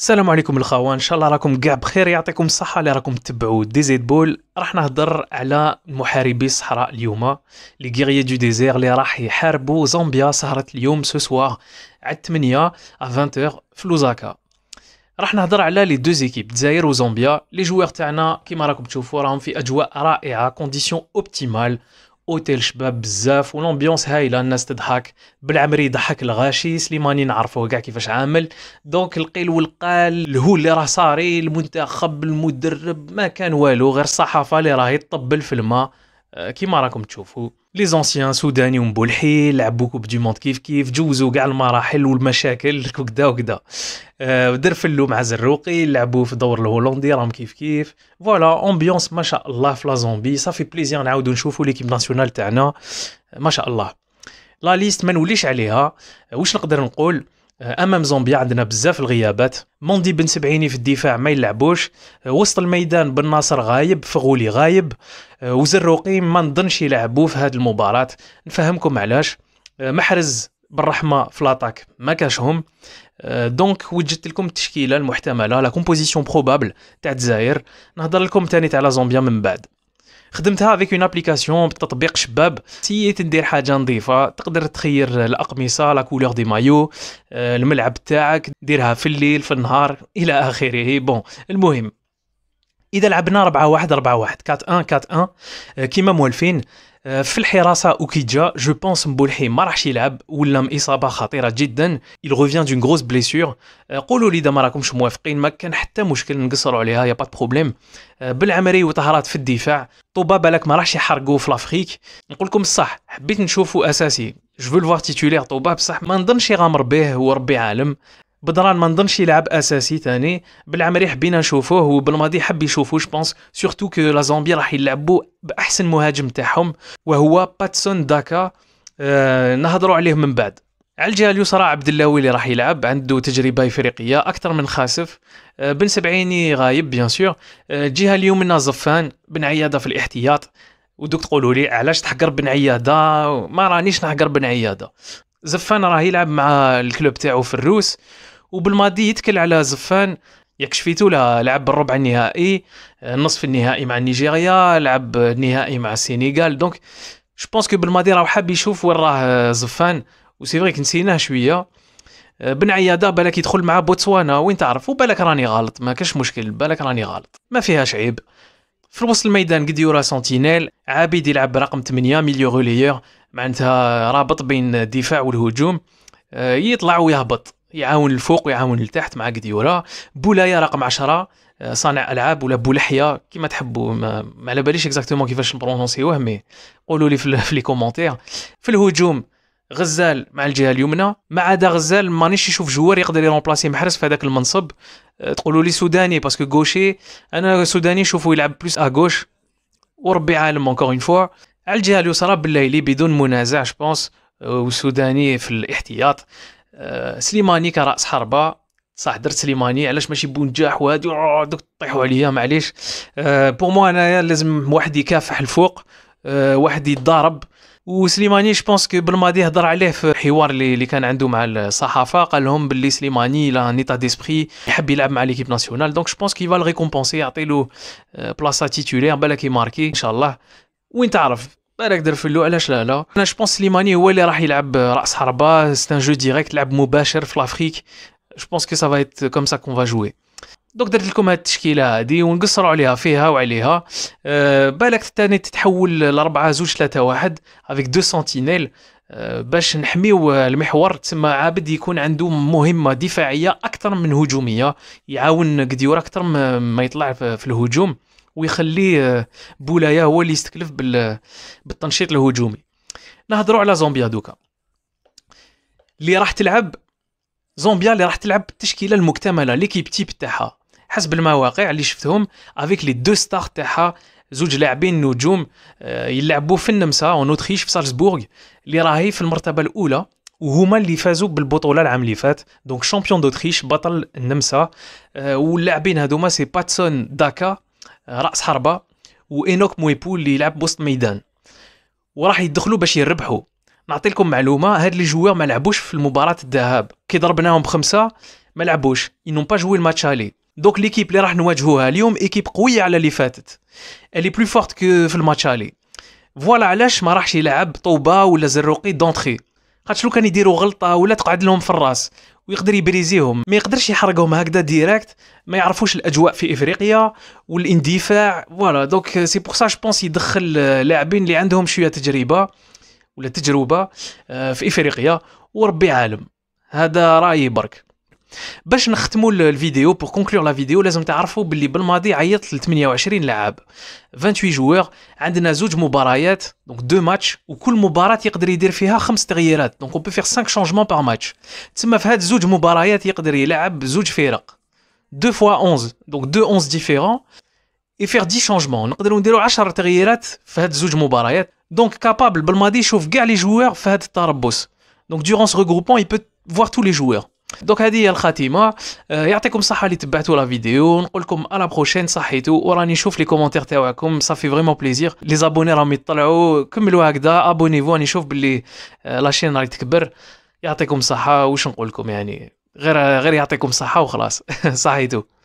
السلام عليكم الخوان ان شاء الله راكم كاع بخير يعطيكم الصحه اللي راكم تتبعوا ديزيد بول راح نهضر على محاربي الصحراء اليوم لي غيري دو ديزير اللي راح يحاربوا زومبيا سهرت اليوم سو سوار على 8 ا 20 في لوزاكا راح نهضر على لي دو زيكيب دزاير وزومبيا لي جوار تاعنا كيما راكم تشوفوا راهم في اجواء رائعه كونديسيون اوبتيمال اوتيل شباب بزاف ولومبيونس هايله الناس تضحك بالعمري يضحك الغاشي سليماني نعرفوه كاع كيفاش عامل دونك القيل والقال الهول اللي راه صاري المنتخب المدرب ما كان والو غير الصحافه اللي راهي تطبل في الماء آه، كيما راكم تشوفوا لي زونسيان سوداني ومبولحي لعبوا كوب دي موند كيف كيف جوزوا كاع المراحل والمشاكل وكدا وكدا أه درفلوا مع زروقي لعبوا في دور الهولندي راهم كيف كيف فوالا امبيونس ما شاء الله في لا زومبي صافي بليزير نعاودوا نشوفوا ليكيب ناسيونال تاعنا ما شاء الله لا ليست ما نوليش عليها واش نقدر نقول آه، امام زومبيا عندنا بزاف الغيابات موندي بن سبعيني في الدفاع ما يلعبوش آه، وسط الميدان بن ناصر غايب فغولي غايب آه، وزروقي ما نظنش يلعبو في هذه المباراه نفهمكم علاش محرز بالرحمه في لاطاك ما كاشهم دونك وجدت لكم التشكيله المحتمله لا كومبوزيسيون بروبابل تاع الجزائر نهضر لكم تاني على زومبيا من بعد خدمتها فيك اون ابليكاسيون بتطبيق شباب سييت ندير حاجه نظيفه تقدر تخير الاقمصه لا كولور دي مايو الملعب تاعك ديرها في الليل في النهار الى اخره بون المهم اذا لعبنا 4 1 4 1 4 1 4 1 كيما موالفين آه، في الحراسه أوكيجا جو بونس مبولحي ما راحش يلعب ولا اصابه خطيره جدا il revient d'une grosse blessure آه، قولوا لي اذا ما راكمش موافقين ما كان حتى مشكل نقصروا عليها يا با بروبليم آه، بالعمري وطهرات في الدفاع طوبا بالك ما راحش يحرقوا في لافريك نقول لكم الصح حبيت نشوفه اساسي جو فو لو فوار تيتولير طوبا بصح ما نظنش يغامر به وربي عالم بدران ما نظنش يلعب اساسي ثاني بالعمري حبينا نشوفوه وبالماضي حب جو جوبونس سورتو كو لا زومبي راح يلعبو باحسن مهاجم تاعهم وهو باتسون داكا آه نهضروا عليه من بعد على الجهه اليسرى عبد اللاوي اللي راح يلعب عنده تجربه افريقيه اكثر من خاسف آه بن سبعيني غايب بيان سور آه الجهه اليمنى زفان بن عياده في الاحتياط ودوك تقولوا لي علاش تحقر بن عياده ما رانيش نحقر بن عياده زفان راه يلعب مع الكلوب تاعو في الروس وبالماضي يتكل على زفان ياك شفيتو لعب بالربع النهائي النصف آه، النهائي مع نيجيريا لعب النهائي مع السنغال دونك جو بونس كو بالماضي راه حاب يشوف وين راه آه، زفان و سي فري كنسيناه شويه آه، بن عياده بالك يدخل مع بوتسوانا وين تعرف وبالك راني غلط ما كاش مشكل بالك راني غلط ما فيهاش عيب في الوسط الميدان قد يورا سنتينيل عابد يلعب برقم 8 ميليو غوليور معناتها رابط بين الدفاع والهجوم يطلع ويهبط يعاون الفوق ويعاون لتحت مع قديورا بولايه رقم 10 آه، صانع العاب ولا بولحيه كيما تحبوا ما على باليش اكزاكتومون كيفاش نبرونسيوه مي قولوا لي في لي كومونتير في الهجوم غزال مع الجهه اليمنى ما عدا غزال مانيش نشوف جوار يقدر يرومبلاسي محرز في هذاك المنصب آه، تقولوا لي سوداني باسكو غوشي انا سوداني نشوفه يلعب بلوس ا غوش وربي عالم اونكور اون فوا على الجهه اليسرى بالليلي بدون منازع جو بونس آه، وسوداني في الاحتياط آه، سليماني كراس حربه صح درت سليماني علاش ماشي بونجاح وهادي دوك طيحوا عليا معليش آه، بور مو انايا لازم واحد يكافح الفوق آه، واحد يتضارب وسليماني جو بونس كو بالماضي هضر عليه في الحوار اللي, كان عنده مع الصحافه قال لهم باللي سليماني لا ان ديسبري يحب يلعب مع ليكيب ناسيونال دونك جو بونس كي فال ريكومبونسي يعطي له بلاصه تيتولير بالك يماركي ان شاء الله وين تعرف بالك دير فلو علاش لا لا انا جو بونس ليماني هو اللي راح يلعب راس حربه سيت ان جو ديريكت لعب مباشر في لافريك جو بونس كي سا فا ايت كوم سا كون فا جوي دونك درت لكم هاد التشكيله هادي ونقصروا عليها فيها وعليها أه بالك الثاني تتحول لأربعة زوج ثلاثة واحد افيك دو سنتينيل أه باش نحميو المحور تسمى عابد يكون عنده مهمه دفاعيه اكثر من هجوميه يعاون قديور اكثر ما يطلع في الهجوم ويخليه آه، بولايا هو اللي يستكلف بالتنشيط الهجومي نهضروا على زومبيا دوكا اللي راح تلعب زومبيا اللي راح تلعب التشكيله المكتمله ليكيب تيب تاعها حسب المواقع اللي شفتهم افيك لي دو ستار تاعها زوج لاعبين نجوم آه، يلعبوا في النمسا اون اوتريش في سالزبورغ اللي راهي في المرتبه الاولى وهما اللي فازوا بالبطوله العام اللي فات دونك شامبيون دوتريش بطل النمسا آه، واللاعبين هذوما سي باتسون داكا راس حربه وانوك مويبو اللي يلعب بوسط ميدان وراح يدخلوا باش يربحوا نعطي لكم معلومه هاد لي جوار ما لعبوش في المباراه الذهاب كي ضربناهم بخمسه ما لعبوش ينون با جوي الماتش الي دونك ليكيب اللي راح نواجهوها اليوم ايكيب قويه على اللي فاتت الي بلو فورت كو في الماتش الي فوالا علاش ما راحش يلعب طوبه ولا زروقي دونتري خاطش لو كان يديروا غلطه ولا تقعد لهم في الراس ويقدر يبريزيهم ما يقدرش يحرقهم هكذا ديريكت ما يعرفوش الاجواء في افريقيا والاندفاع فوالا دونك سي بور سا جو يدخل لاعبين اللي عندهم شويه تجربه ولا تجربه آه، في افريقيا وربي عالم هذا رايي برك باش نختموا الفيديو بور كونكلور لا فيديو لازم تعرفوا باللي بالماضي عيطت ل 28 لاعب 28 جوور عندنا زوج مباريات دونك دو ماتش وكل مباراه يقدر يدير فيها خمس تغييرات دونك اون بو فيغ 5 شونجمون بار ماتش تسمى في هاد زوج مباريات يقدر يلعب زوج فرق دو فوا 11 دونك دو 11 ديفيرون اي فيغ 10 شونجمون نقدروا نديروا 10 تغييرات في هاد زوج مباريات دونك كابابل بالماضي يشوف كاع لي جوور في هاد التربص دونك دورون سو regroupement اي بو فوار تو لي جوور دونك هذه هي الخاتمه آه، يعطيكم الصحه اللي تبعتوا لا فيديو نقول لكم على بروشين صحيتو وراني نشوف لي كومونتير تاعكم صافي فريمون بليزير لي زابوني راهم يطلعوا كملوا هكذا ابونيفو راني نشوف باللي لاشين آه، راهي تكبر يعطيكم الصحه واش نقول لكم يعني غير غير يعطيكم الصحه وخلاص صحيتو